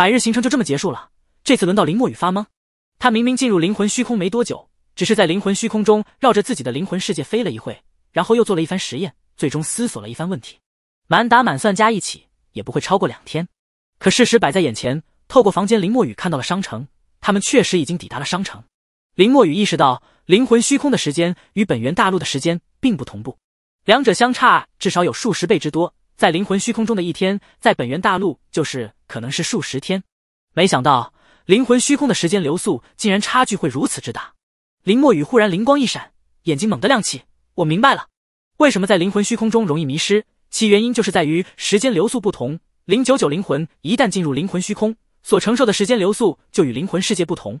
百日行程就这么结束了。这次轮到林墨雨发懵，他明明进入灵魂虚空没多久，只是在灵魂虚空中绕着自己的灵魂世界飞了一会，然后又做了一番实验，最终思索了一番问题。满打满算加一起，也不会超过两天。可事实摆在眼前，透过房间，林墨雨看到了商城，他们确实已经抵达了商城。林墨雨意识到，灵魂虚空的时间与本源大陆的时间并不同步，两者相差至少有数十倍之多。在灵魂虚空中的一天，在本源大陆就是可能是数十天。没想到灵魂虚空的时间流速竟然差距会如此之大。林墨雨忽然灵光一闪，眼睛猛地亮起：“我明白了，为什么在灵魂虚空中容易迷失？其原因就是在于时间流速不同。零九九灵魂一旦进入灵魂虚空，所承受的时间流速就与灵魂世界不同。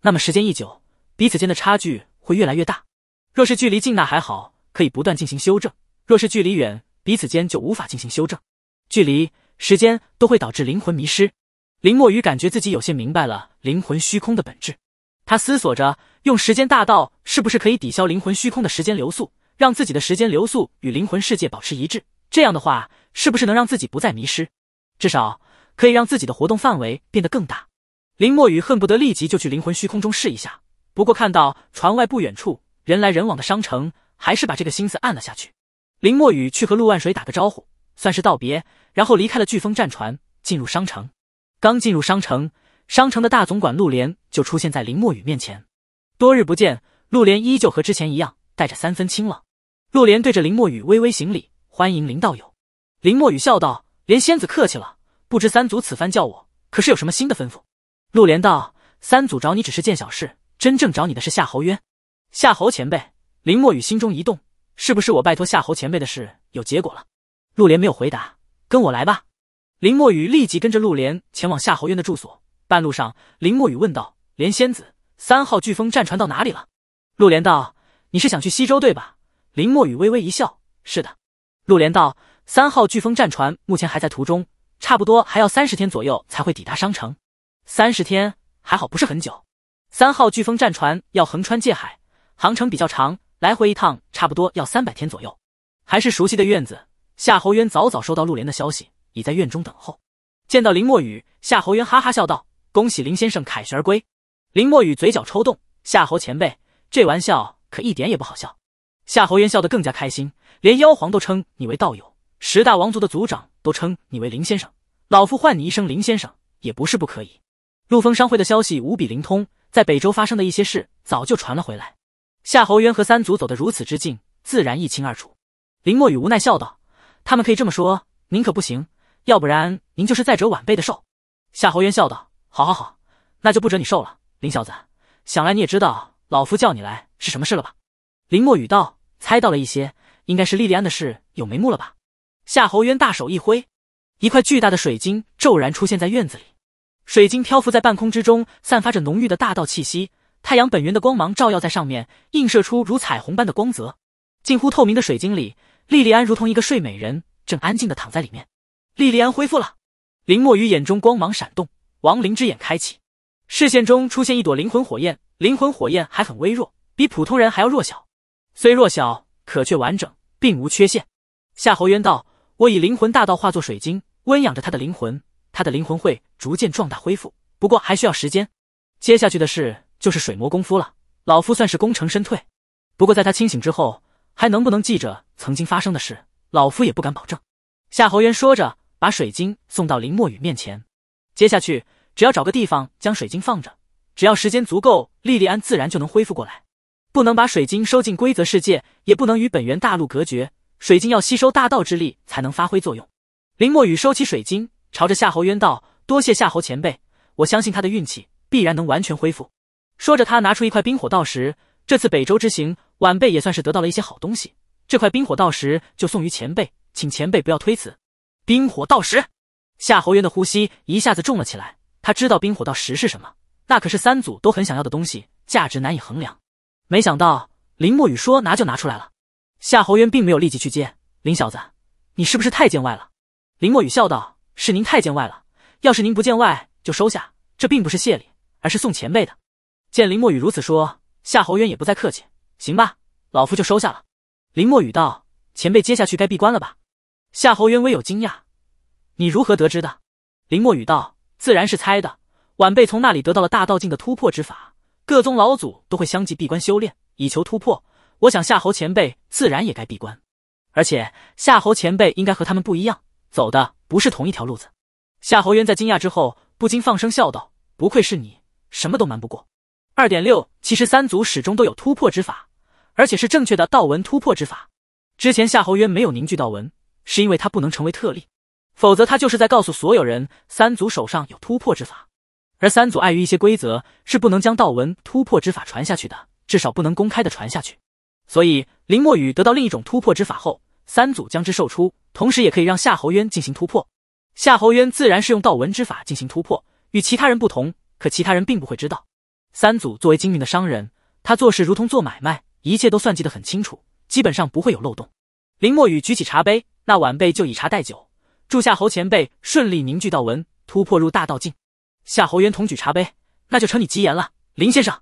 那么时间一久，彼此间的差距会越来越大。若是距离近，那还好，可以不断进行修正；若是距离远，彼此间就无法进行修正，距离、时间都会导致灵魂迷失。林墨雨感觉自己有些明白了灵魂虚空的本质。他思索着，用时间大道是不是可以抵消灵魂虚空的时间流速，让自己的时间流速与灵魂世界保持一致？这样的话，是不是能让自己不再迷失？至少可以让自己的活动范围变得更大。林墨雨恨不得立即就去灵魂虚空中试一下，不过看到船外不远处人来人往的商城，还是把这个心思按了下去。林墨雨去和陆万水打个招呼，算是道别，然后离开了飓风战船，进入商城。刚进入商城，商城的大总管陆莲就出现在林墨雨面前。多日不见，陆莲依旧和之前一样，带着三分清冷。陆莲对着林墨雨微微行礼，欢迎林道友。林墨雨笑道：“莲仙子客气了，不知三祖此番叫我，可是有什么新的吩咐？”陆莲道：“三祖找你只是件小事，真正找你的是夏侯渊，夏侯前辈。”林墨雨心中一动。是不是我拜托夏侯前辈的事有结果了？陆莲没有回答，跟我来吧。林墨雨立即跟着陆莲前往夏侯渊的住所。半路上，林墨雨问道：“莲仙子，三号飓风战船到哪里了？”陆莲道：“你是想去西州对吧？”林墨雨微微一笑：“是的。”陆莲道：“三号飓风战船目前还在途中，差不多还要三十天左右才会抵达商城。三十天还好不是很久。三号飓风战船要横穿界海，航程比较长。”来回一趟，差不多要三百天左右。还是熟悉的院子，夏侯渊早早收到陆莲的消息，已在院中等候。见到林墨雨，夏侯渊哈哈笑道：“恭喜林先生凯旋而归。”林墨雨嘴角抽动，夏侯前辈，这玩笑可一点也不好笑。夏侯渊笑得更加开心，连妖皇都称你为道友，十大王族的族长都称你为林先生，老夫唤你一声林先生也不是不可以。陆丰商会的消息无比灵通，在北周发生的一些事早就传了回来。夏侯渊和三族走得如此之近，自然一清二楚。林墨雨无奈笑道：“他们可以这么说，您可不行。要不然您就是再折晚辈的寿。”夏侯渊笑道：“好，好，好，那就不折你寿了。林小子，想来你也知道老夫叫你来是什么事了吧？”林墨雨道：“猜到了一些，应该是莉莉安的事有眉目了吧？”夏侯渊大手一挥，一块巨大的水晶骤然出现在院子里。水晶漂浮在半空之中，散发着浓郁的大道气息。太阳本源的光芒照耀在上面，映射出如彩虹般的光泽。近乎透明的水晶里，莉莉安如同一个睡美人，正安静的躺在里面。莉莉安恢复了，林墨雨眼中光芒闪动，亡灵之眼开启，视线中出现一朵灵魂火焰。灵魂火焰还很微弱，比普通人还要弱小。虽弱小，可却完整，并无缺陷。夏侯渊道：“我以灵魂大道化作水晶，温养着他的灵魂，他的灵魂会逐渐壮大恢复。不过还需要时间。接下去的事就是水魔功夫了，老夫算是功成身退。不过在他清醒之后，还能不能记着曾经发生的事，老夫也不敢保证。夏侯渊说着，把水晶送到林墨雨面前。接下去，只要找个地方将水晶放着，只要时间足够，莉莉安自然就能恢复过来。不能把水晶收进规则世界，也不能与本源大陆隔绝。水晶要吸收大道之力才能发挥作用。林墨雨收起水晶，朝着夏侯渊道：“多谢夏侯前辈，我相信他的运气必然能完全恢复。”说着，他拿出一块冰火道石。这次北周之行，晚辈也算是得到了一些好东西。这块冰火道石就送于前辈，请前辈不要推辞。冰火道石，夏侯渊的呼吸一下子重了起来。他知道冰火道石是什么，那可是三祖都很想要的东西，价值难以衡量。没想到林墨雨说拿就拿出来了。夏侯渊并没有立即去接。林小子，你是不是太见外了？林墨雨笑道：“是您太见外了。要是您不见外，就收下。这并不是谢礼，而是送前辈的。”见林墨雨如此说，夏侯渊也不再客气，行吧，老夫就收下了。林墨雨道：“前辈，接下去该闭关了吧？”夏侯渊微有惊讶：“你如何得知的？”林墨雨道：“自然是猜的。晚辈从那里得到了大道境的突破之法，各宗老祖都会相继闭关修炼，以求突破。我想夏侯前辈自然也该闭关，而且夏侯前辈应该和他们不一样，走的不是同一条路子。”夏侯渊在惊讶之后，不禁放声笑道：“不愧是你，什么都瞒不过。”二点六，其实三族始终都有突破之法，而且是正确的道文突破之法。之前夏侯渊没有凝聚道文，是因为他不能成为特例，否则他就是在告诉所有人，三族手上有突破之法。而三组碍于一些规则，是不能将道文突破之法传下去的，至少不能公开的传下去。所以林墨雨得到另一种突破之法后，三组将之售出，同时也可以让夏侯渊进行突破。夏侯渊自然是用道文之法进行突破，与其他人不同，可其他人并不会知道。三祖作为精明的商人，他做事如同做买卖，一切都算计得很清楚，基本上不会有漏洞。林墨雨举起茶杯，那晚辈就以茶代酒，祝夏侯前辈顺利凝聚道文，突破入大道境。夏侯渊同举茶杯，那就承你吉言了，林先生。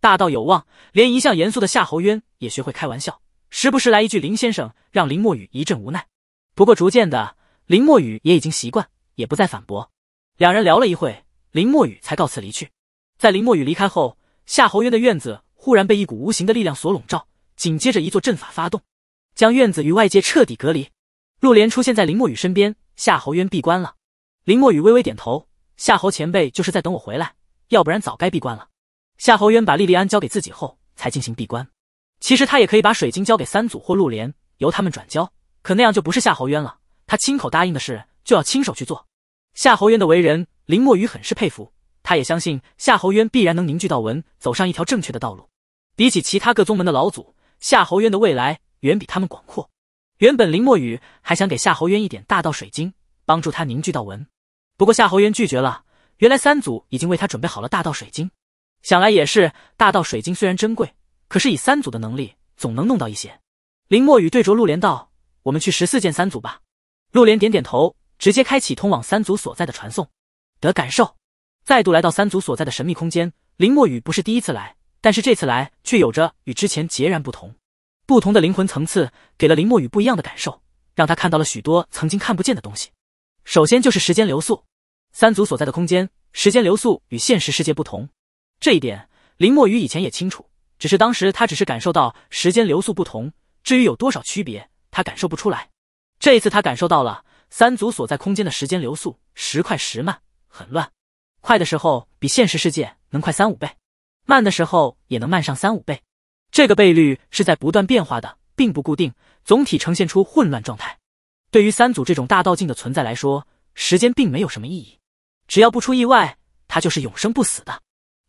大道有望，连一向严肃的夏侯渊也学会开玩笑，时不时来一句林先生，让林墨雨一阵无奈。不过逐渐的，林墨雨也已经习惯，也不再反驳。两人聊了一会，林墨雨才告辞离去。在林墨雨离开后，夏侯渊的院子忽然被一股无形的力量所笼罩，紧接着一座阵法发动，将院子与外界彻底隔离。陆莲出现在林墨雨身边，夏侯渊闭关了。林墨雨微微点头，夏侯前辈就是在等我回来，要不然早该闭关了。夏侯渊把莉莉安交给自己后，才进行闭关。其实他也可以把水晶交给三祖或陆莲，由他们转交，可那样就不是夏侯渊了。他亲口答应的事，就要亲手去做。夏侯渊的为人，林墨雨很是佩服。他也相信夏侯渊必然能凝聚道文，走上一条正确的道路。比起其他各宗门的老祖，夏侯渊的未来远比他们广阔。原本林墨雨还想给夏侯渊一点大道水晶，帮助他凝聚道文，不过夏侯渊拒绝了。原来三祖已经为他准备好了大道水晶。想来也是，大道水晶虽然珍贵，可是以三祖的能力，总能弄到一些。林墨雨对着陆莲道：“我们去十四剑三祖吧。”陆莲点点头，直接开启通往三祖所在的传送。得感受。再度来到三族所在的神秘空间，林墨雨不是第一次来，但是这次来却有着与之前截然不同，不同的灵魂层次给了林墨雨不一样的感受，让他看到了许多曾经看不见的东西。首先就是时间流速，三族所在的空间时间流速与现实世界不同，这一点林墨雨以前也清楚，只是当时他只是感受到时间流速不同，至于有多少区别，他感受不出来。这一次他感受到了三族所在空间的时间流速时快时慢，很乱。快的时候比现实世界能快三五倍，慢的时候也能慢上三五倍。这个倍率是在不断变化的，并不固定，总体呈现出混乱状态。对于三组这种大道境的存在来说，时间并没有什么意义。只要不出意外，他就是永生不死的。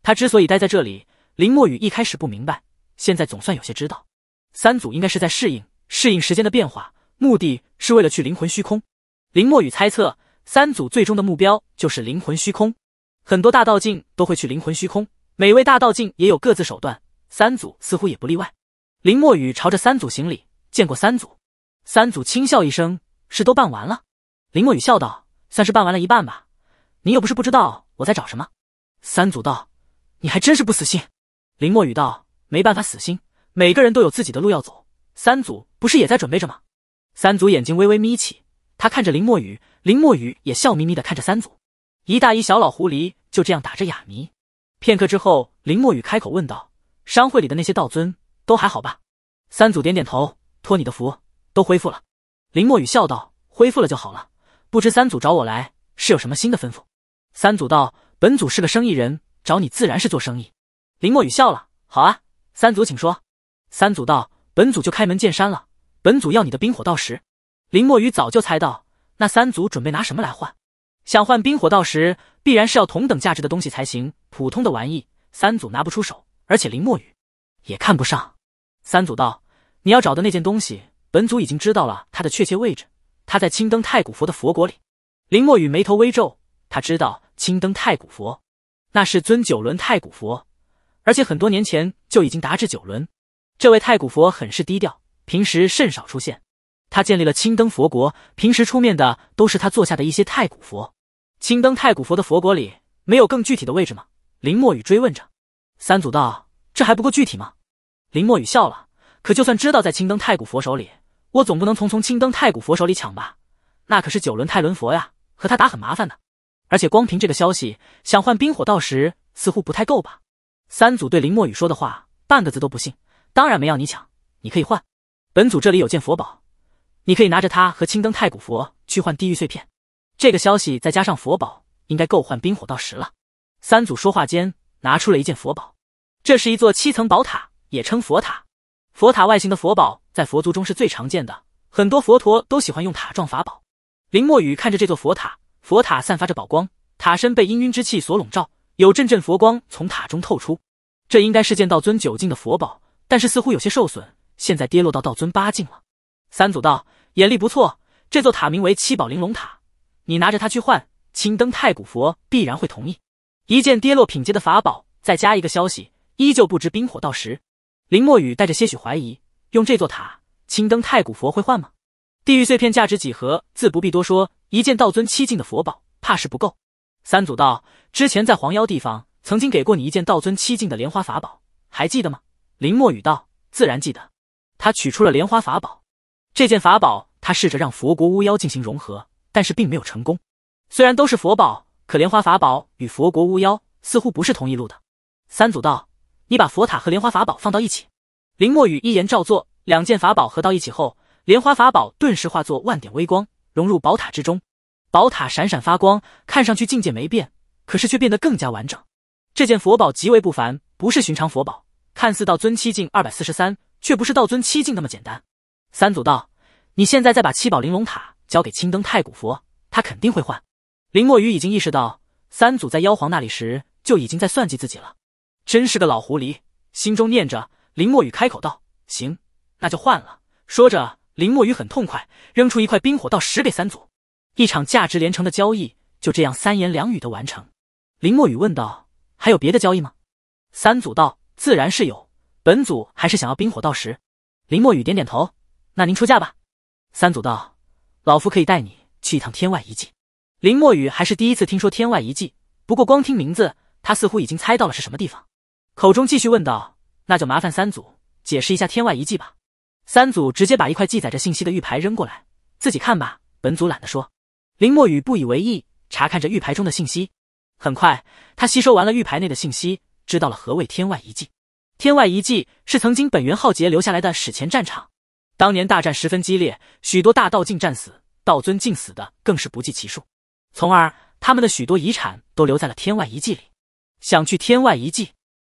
他之所以待在这里，林墨雨一开始不明白，现在总算有些知道。三组应该是在适应适应时间的变化，目的是为了去灵魂虚空。林墨雨猜测，三组最终的目标就是灵魂虚空。很多大道境都会去灵魂虚空，每位大道境也有各自手段，三祖似乎也不例外。林墨雨朝着三祖行礼，见过三祖。三祖轻笑一声，事都办完了。林墨雨笑道：“算是办完了一半吧。您又不是不知道我在找什么。”三祖道：“你还真是不死心。”林墨雨道：“没办法死心，每个人都有自己的路要走。三祖不是也在准备着吗？”三祖眼睛微微眯起，他看着林墨雨，林墨雨也笑眯眯的看着三祖。一大一小老狐狸就这样打着哑谜，片刻之后，林墨雨开口问道：“商会里的那些道尊都还好吧？”三祖点点头：“托你的福，都恢复了。”林墨雨笑道：“恢复了就好了。不知三祖找我来是有什么新的吩咐？”三祖道：“本祖是个生意人，找你自然是做生意。”林墨雨笑了：“好啊，三祖请说。”三祖道：“本祖就开门见山了，本祖要你的冰火道石。”林墨雨早就猜到那三祖准备拿什么来换。想换冰火道时，必然是要同等价值的东西才行。普通的玩意，三祖拿不出手，而且林墨雨也看不上。三祖道，你要找的那件东西，本祖已经知道了他的确切位置。他在青灯太古佛的佛国里。林墨雨眉头微皱，他知道青灯太古佛，那是尊九轮太古佛，而且很多年前就已经达至九轮。这位太古佛很是低调，平时甚少出现。他建立了青灯佛国，平时出面的都是他座下的一些太古佛。青灯太古佛的佛国里没有更具体的位置吗？林墨雨追问着。三祖道：“这还不够具体吗？”林墨雨笑了。可就算知道在青灯太古佛手里，我总不能从从青灯太古佛手里抢吧？那可是九轮太轮佛呀，和他打很麻烦的。而且光凭这个消息，想换冰火道石似乎不太够吧？三祖对林墨雨说的话半个字都不信。当然没要你抢，你可以换。本祖这里有件佛宝，你可以拿着它和青灯太古佛去换地狱碎片。这个消息再加上佛宝，应该够换冰火道石了。三祖说话间拿出了一件佛宝，这是一座七层宝塔，也称佛塔。佛塔外形的佛宝在佛族中是最常见的，很多佛陀都喜欢用塔状法宝。林墨雨看着这座佛塔，佛塔散发着宝光，塔身被氤氲之气所笼罩，有阵阵佛光从塔中透出。这应该是件道尊九境的佛宝，但是似乎有些受损，现在跌落到道尊八境了。三祖道，眼力不错，这座塔名为七宝玲珑塔。你拿着它去换青灯太古佛必然会同意一件跌落品阶的法宝，再加一个消息，依旧不知冰火道时。林墨雨带着些许怀疑，用这座塔青灯太古佛会换吗？地狱碎片价值几何？自不必多说，一件道尊七境的佛宝，怕是不够。三祖道之前在黄妖地方曾经给过你一件道尊七境的莲花法宝，还记得吗？林墨雨道，自然记得。他取出了莲花法宝，这件法宝他试着让佛国巫妖进行融合。但是并没有成功。虽然都是佛宝，可莲花法宝与佛国巫妖似乎不是同一路的。三祖道：“你把佛塔和莲花法宝放到一起。”林墨雨一言照做，两件法宝合到一起后，莲花法宝顿时化作万点微光，融入宝塔之中。宝塔闪闪发光，看上去境界没变，可是却变得更加完整。这件佛宝极为不凡，不是寻常佛宝。看似道尊七境二百四十三，却不是道尊七境那么简单。三祖道：“你现在再把七宝玲珑塔。”交给青灯太古佛，他肯定会换。林墨雨已经意识到，三祖在妖皇那里时就已经在算计自己了，真是个老狐狸。心中念着，林墨雨开口道：“行，那就换了。”说着，林墨雨很痛快扔出一块冰火道石给三祖。一场价值连城的交易就这样三言两语的完成。林墨雨问道：“还有别的交易吗？”三祖道：“自然是有，本祖还是想要冰火道石。”林墨雨点点头：“那您出价吧。”三祖道。老夫可以带你去一趟天外遗迹。林墨雨还是第一次听说天外遗迹，不过光听名字，他似乎已经猜到了是什么地方。口中继续问道：“那就麻烦三组解释一下天外遗迹吧。”三组直接把一块记载着信息的玉牌扔过来，自己看吧。本组懒得说。林墨雨不以为意，查看着玉牌中的信息。很快，他吸收完了玉牌内的信息，知道了何谓天外遗迹。天外遗迹是曾经本源浩劫留下来的史前战场。当年大战十分激烈，许多大道境战死，道尊尽死的更是不计其数，从而他们的许多遗产都留在了天外遗迹里。想去天外遗迹，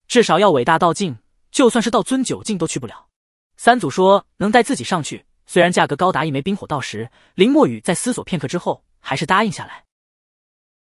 至少要伟大道境，就算是道尊九境都去不了。三祖说能带自己上去，虽然价格高达一枚冰火道石，林墨雨在思索片刻之后，还是答应下来。